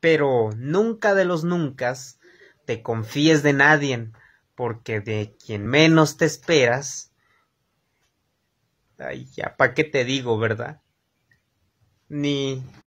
pero nunca de los nunca te confíes de nadie, porque de quien menos te esperas, ay, ya, ¿para qué te digo, verdad? Ni